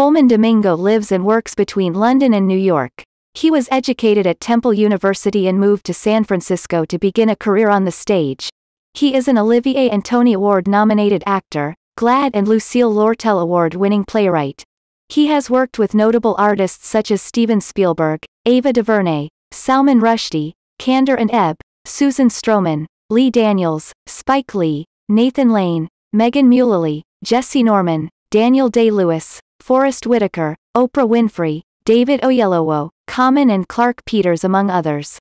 Coleman Domingo lives and works between London and New York. He was educated at Temple University and moved to San Francisco to begin a career on the stage. He is an Olivier and Tony Award nominated actor, GLAAD and Lucille Lortel Award winning playwright. He has worked with notable artists such as Steven Spielberg, Ava DuVernay, Salman Rushdie, Kander and Ebb, Susan Stroman, Lee Daniels, Spike Lee, Nathan Lane, Megan Mullally, Jesse Norman, Daniel Day-Lewis, Forrest Whitaker, Oprah Winfrey, David Oyelowo, Common and Clark Peters among others.